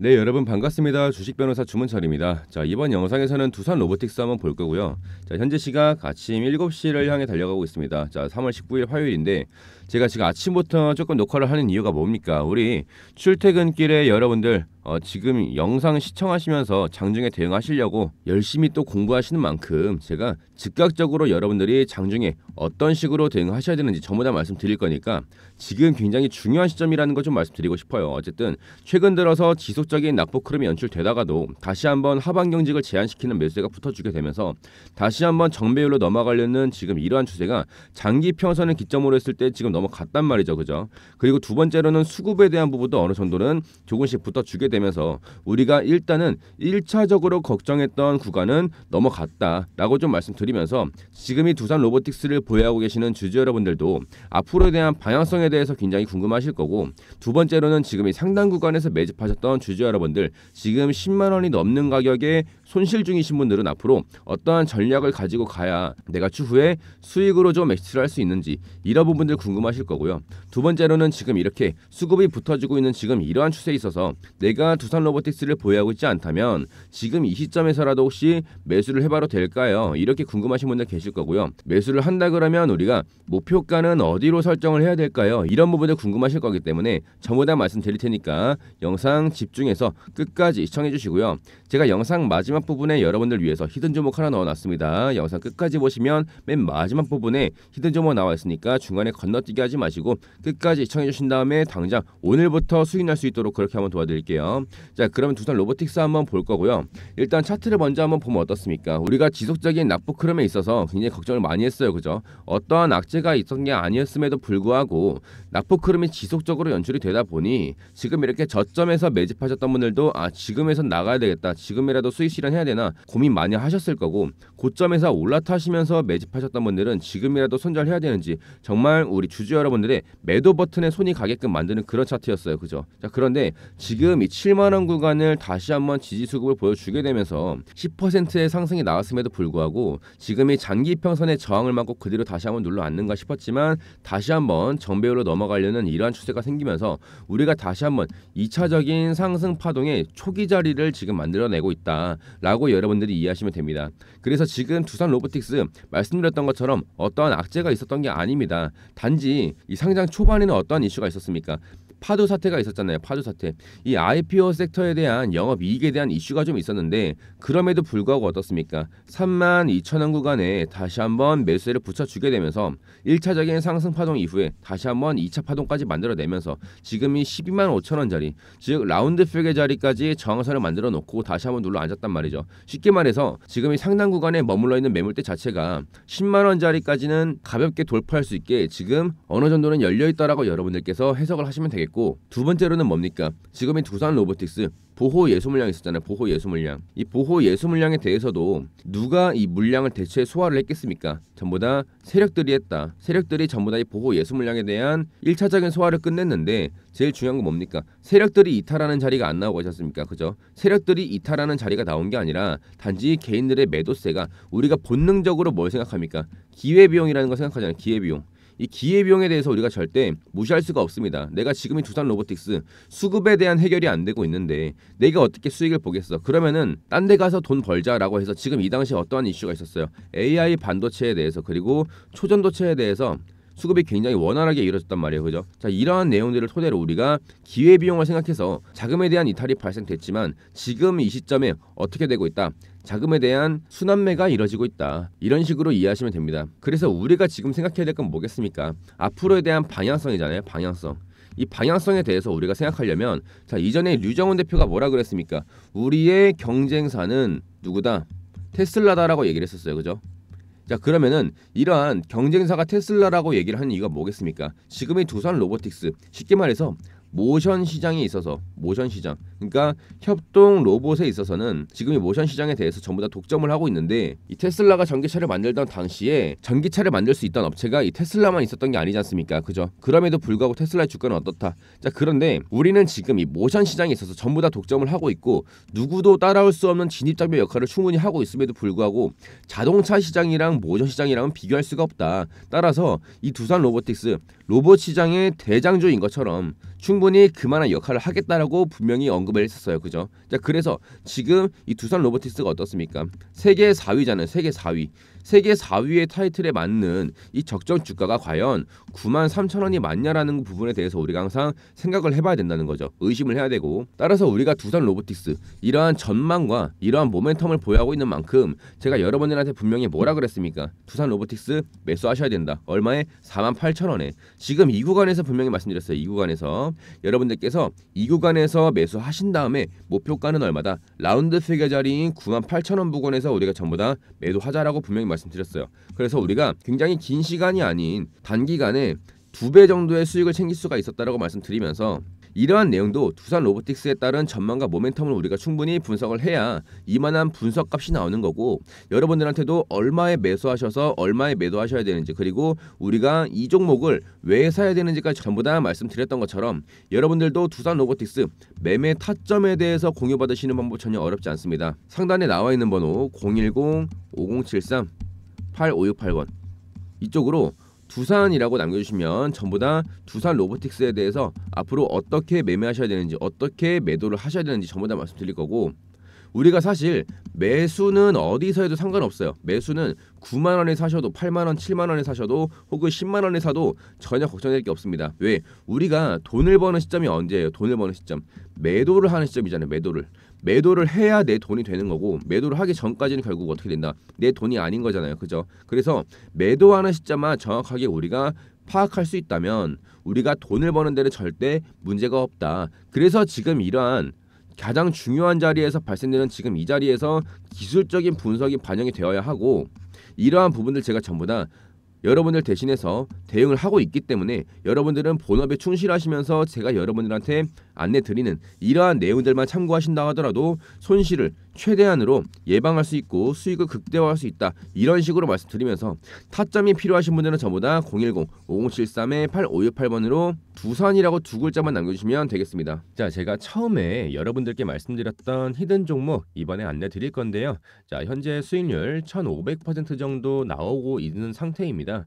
네 여러분 반갑습니다. 주식 변호사 주문철입니다. 자 이번 영상에서는 두산 로보틱스 한번 볼 거고요. 자 현재 시각 아침 7시를 향해 달려가고 있습니다. 자 3월 19일 화요일인데 제가 지금 아침부터 조금 녹화를 하는 이유가 뭡니까? 우리 출퇴근길에 여러분들 어, 지금 영상 시청하시면서 장중에 대응하시려고 열심히 또 공부하시는 만큼 제가 즉각적으로 여러분들이 장중에 어떤 식으로 대응하셔야 되는지 전부 다 말씀드릴 거니까 지금 굉장히 중요한 시점이라는 걸 좀 말씀드리고 싶어요. 어쨌든 최근 들어서 지속적인 낙폭 흐름이 연출되다가도 다시 한번 하반 경직을 제한시키는 매수세가 붙어주게 되면서 다시 한번 정배율로 넘어가려는 지금 이러한 추세가 장기 평선을 기점으로 했을 때 지금 넘어갔단 말이죠. 그죠? 그리고 두 번째로는 수급에 대한 부분도 어느 정도는 조금씩 붙어 주게 되면서 우리가 일단은 1차적으로 걱정했던 구간은 넘어갔다라고 좀 말씀드리면서 지금 이 두산 로보틱스를 보유하고 계시는 주주 여러분들도 앞으로에 대한 방향성에 대해서 굉장히 궁금하실 거고 두 번째로는 지금 이상당 구간에서 매집하셨던 주주 여러분들 지금 10만 원이 넘는 가격에 손실 중이신 분들은 앞으로 어떠한 전략을 가지고 가야 내가 추후에 수익으로 좀매출를할 수 있는지 이런 부분들 궁금하실 거고요. 두 번째로는 지금 이렇게 수급이 붙어지고 있는 지금 이러한 추세에 있어서 내가 두산 로보틱스를 보유하고 있지 않다면 지금 이 시점에서라도 혹시 매수를 해봐도 될까요? 이렇게 궁금하신 분들 계실 거고요. 매수를 한다 그러면 우리가 목표가는 어디로 설정을 해야 될까요? 이런 부분들 궁금하실 거기 때문에 전부 다 말씀드릴 테니까 영상 집중해서 끝까지 시청해 주시고요. 제가 영상 마지막 마지막 부분에 여러분들 위해서 히든 조목 하나 넣어놨습니다. 영상 끝까지 보시면 맨 마지막 부분에 히든 조목 나와 있으니까 중간에 건너뛰기 하지 마시고 끝까지 시청해주신 다음에 당장 오늘부터 수익날 수 있도록 그렇게 한번 도와드릴게요. 자 그러면 두산 로보틱스 한번 볼 거고요. 일단 차트를 먼저 한번 보면 어떻습니까? 우리가 지속적인 낙폭 흐름에 있어서 굉장히 걱정을 많이 했어요. 그죠? 어떠한 악재가 있었던 게 아니었음에도 불구하고 낙폭 흐름이 지속적으로 연출이 되다 보니 지금 이렇게 저점에서 매집하셨던 분들도 아 지금에선 나가야 되겠다. 지금이라도 수익 실현 매집이나 해야 되나 고민 많이 하셨을 거고 고점에서 올라타시면서 매집하셨던 분들은 지금이라도 손절해야 되는지 정말 우리 주주 여러분들의 매도 버튼에 손이 가게끔 만드는 그런 차트였어요. 그죠? 자, 그런데 지금 이 7만 원 구간을 다시 한번 지지 수급을 보여주게 되면서 10%의 상승이 나왔음에도 불구하고 지금이 장기 평선의 저항을 맞고 그대로 다시 한번 눌러 앉는가 싶었지만 다시 한번 정배율로 넘어가려는 이러한 추세가 생기면서 우리가 다시 한번 2차적인 상승 파동의 초기 자리를 지금 만들어내고 있다. 라고 여러분들이 이해하시면 됩니다. 그래서 지금 두산 로보틱스 말씀드렸던 것처럼 어떠한 악재가 있었던 게 아닙니다. 단지 이 상장 초반에는 어떠한 이슈가 있었습니까? 파도 사태가 있었잖아요. 파도 사태. 이 IPO 섹터에 대한 영업 이익에 대한 이슈가 좀 있었는데 그럼에도 불구하고 어떻습니까? 3만 2천 원 구간에 다시 한번 매수세를 붙여주게 되면서 1차적인 상승 파동 이후에 다시 한번 2차 파동까지 만들어내면서 지금이 12만 5천 원짜리 즉 라운드 팩의 자리까지 정항선을 만들어 놓고 다시 한번 눌러 앉았단 말이죠. 쉽게 말해서 지금 이상당 구간에 머물러 있는 매물대 자체가 10만 원짜리까지는 가볍게 돌파할 수 있게 지금 어느 정도는 열려 있다라고 여러분들께서 해석을 하시면 되겠습니다 있고 두 번째로는 뭡니까? 지금의 두산 로보틱스 보호 예수 물량 있었잖아요. 보호 예수 물량. 이 보호 예수 물량에 대해서도 누가 이 물량을 대체 소화를 했겠습니까? 전부 다 세력들이 했다. 세력들이 전부 다이 보호 예수 물량에 대한 1차적인 소화를 끝냈는데 제일 중요한 건 뭡니까? 세력들이 이탈하는 자리가 안 나오고 하셨습니까? 그죠? 세력들이 이탈하는 자리가 나온 게 아니라 단지 개인들의 매도세가 우리가 본능적으로 뭘 생각합니까? 기회비용이라는 걸 생각하잖아요. 기회비용. 이 기회비용에 대해서 우리가 절대 무시할 수가 없습니다. 내가 지금이 두산 로보틱스 수급에 대한 해결이 안 되고 있는데 내가 어떻게 수익을 보겠어? 그러면은 딴 데 가서 돈 벌자라고 해서 지금 이 당시 어떠한 이슈가 있었어요. AI 반도체에 대해서 그리고 초전도체에 대해서 수급이 굉장히 원활하게 이루어졌단 말이에요. 그죠? 자, 이러한 내용들을 토대로 우리가 기회 비용을 생각해서 자금에 대한 이탈이 발생됐지만 지금 이 시점에 어떻게 되고 있다? 자금에 대한 순환매가 이뤄지고 있다. 이런 식으로 이해하시면 됩니다. 그래서 우리가 지금 생각해야 될 건 뭐겠습니까? 앞으로에 대한 방향성이잖아요. 방향성. 이 방향성에 대해서 우리가 생각하려면 자 이전에 류정훈 대표가 뭐라 그랬습니까? 우리의 경쟁사는 누구다? 테슬라다라고 얘기를 했었어요. 그죠? 자 그러면은 이러한 경쟁사가 테슬라라고 얘기를 하는 이유가 뭐겠습니까? 지금의 두산 로보틱스 쉽게 말해서 모션 시장에 있어서 모션 시장 그러니까 협동 로봇에 있어서는 지금의 모션 시장에 대해서 전부 다 독점을 하고 있는데 이 테슬라가 전기차를 만들던 당시에 전기차를 만들 수 있던 업체가 이 테슬라만 있었던 게 아니지 않습니까 그죠 그럼에도 불구하고 테슬라의 주가는 어떻다 자 그런데 우리는 지금 이 모션 시장에 있어서 전부 다 독점을 하고 있고 누구도 따라올 수 없는 진입장벽 역할을 충분히 하고 있음에도 불구하고 자동차 시장이랑 모션 시장이랑은 비교할 수가 없다 따라서 이 두산 로보틱스 로봇 시장의 대장주인 것처럼 충 충분히 그만한 역할을 하겠다라고 분명히 언급을 했었어요. 그죠? 자, 그래서 지금 이 두산 로보틱스가 어떻습니까? 세계 4위잖아요. 세계 4위. 세계 4위의 타이틀에 맞는 이 적정 주가가 과연 9만 3천 원이 맞냐라는 부분에 대해서 우리가 항상 생각을 해봐야 된다는 거죠. 의심을 해야 되고 따라서 우리가 두산 로보틱스 이러한 전망과 이러한 모멘텀을 보유하고 있는 만큼 제가 여러분들한테 분명히 뭐라 그랬습니까? 두산 로보틱스 매수하셔야 된다. 얼마에? 4만 8천 원에 지금 이 구간에서 분명히 말씀드렸어요. 이 구간에서 여러분들께서 이 구간에서 매수하신 다음에 목표가는 얼마다? 라운드 피계 자리인 9만 8천 원 부근에서 우리가 전부 다 매도하자라고 분명히 말씀드렸어요. 말씀드렸어요. 그래서 우리가 굉장히 긴 시간이 아닌 단기간에 두 배 정도의 수익을 챙길 수가 있었다라고 말씀드리면서 이러한 내용도 두산 로보틱스에 따른 전망과 모멘텀을 우리가 충분히 분석을 해야 이만한 분석값이 나오는 거고 여러분들한테도 얼마에 매수하셔서 얼마에 매도하셔야 되는지 그리고 우리가 이 종목을 왜 사야 되는지까지 전부 다 말씀드렸던 것처럼 여러분들도 두산 로보틱스 매매 타점에 대해서 공유받으시는 방법 전혀 어렵지 않습니다. 상단에 나와 있는 번호 010 5073 8568번 이쪽으로 두산이라고 남겨주시면 전부 다 두산 로보틱스에 대해서 앞으로 어떻게 매매하셔야 되는지 어떻게 매도를 하셔야 되는지 전부 다 말씀드릴 거고 우리가 사실 매수는 어디서 해도 상관없어요. 매수는 9만 원에 사셔도 8만 원, 7만 원에 사셔도 혹은 10만 원에 사도 전혀 걱정될 게 없습니다. 왜? 우리가 돈을 버는 시점이 언제예요? 돈을 버는 시점. 매도를 하는 시점이잖아요. 매도를. 매도를 해야 내 돈이 되는 거고 매도를 하기 전까지는 결국 어떻게 된다 내 돈이 아닌 거잖아요 그죠 그래서 매도하는 시점만 정확하게 우리가 파악할 수 있다면 우리가 돈을 버는 데는 절대 문제가 없다 그래서 지금 이러한 가장 중요한 자리에서 발생되는 지금 이 자리에서 기술적인 분석이 반영이 되어야 하고 이러한 부분들 제가 전부 다 여러분들 대신해서 대응을 하고 있기 때문에 여러분들은 본업에 충실하시면서 제가 여러분들한테 안내 드리는 이러한 내용들만 참고하신다 하더라도 손실을 최대한으로 예방할 수 있고 수익을 극대화할 수 있다 이런 식으로 말씀드리면서 타점이 필요하신 분들은 저보다 010-5073-8568번으로 두산이라고 두 글자만 남겨주시면 되겠습니다 자 제가 처음에 여러분들께 말씀드렸던 히든 종목 이번에 안내 드릴 건데요 자 현재 수익률 1500% 정도 나오고 있는 상태입니다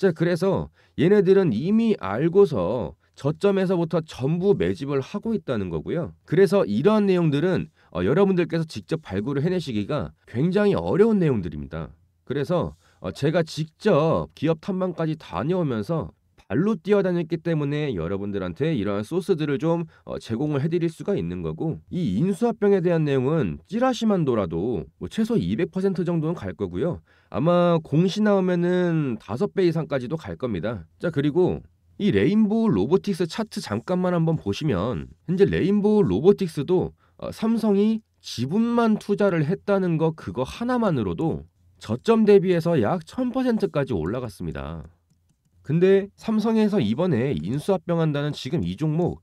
자, 그래서 얘네들은 이미 알고서 저점에서부터 전부 매집을 하고 있다는 거고요. 그래서 이러한 내용들은 어, 여러분들께서 직접 발굴을 해내시기가 굉장히 어려운 내용들입니다. 그래서 어, 제가 직접 기업 탐방까지 다녀오면서 발로 뛰어다녔기 때문에 여러분들한테 이러한 소스들을 좀 어, 제공을 해드릴 수가 있는 거고 이 인수합병에 대한 내용은 찌라시만 돌아도 뭐 최소 200% 정도는 갈 거고요. 아마 공시 나오면은 5배 이상까지도 갈 겁니다. 자, 그리고 이 레인보우 로보틱스 차트 잠깐만 한번 보시면 현재 레인보우 로보틱스도 어, 삼성이 지분만 투자를 했다는 거 그거 하나만으로도 저점 대비해서 약 1000%까지 올라갔습니다. 근데 삼성에서 이번에 인수합병한다는 지금 이 종목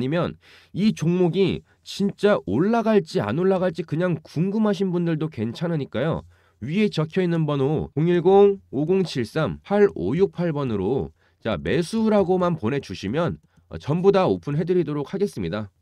아니면 이 종목이 진짜 올라갈지 안 올라갈지 그냥 궁금하신 분들도 괜찮으니까요. 위에 적혀 있는 번호 010-5073-8568번으로 자, 매수라고만 보내주시면 전부 다 오픈해드리도록 하겠습니다.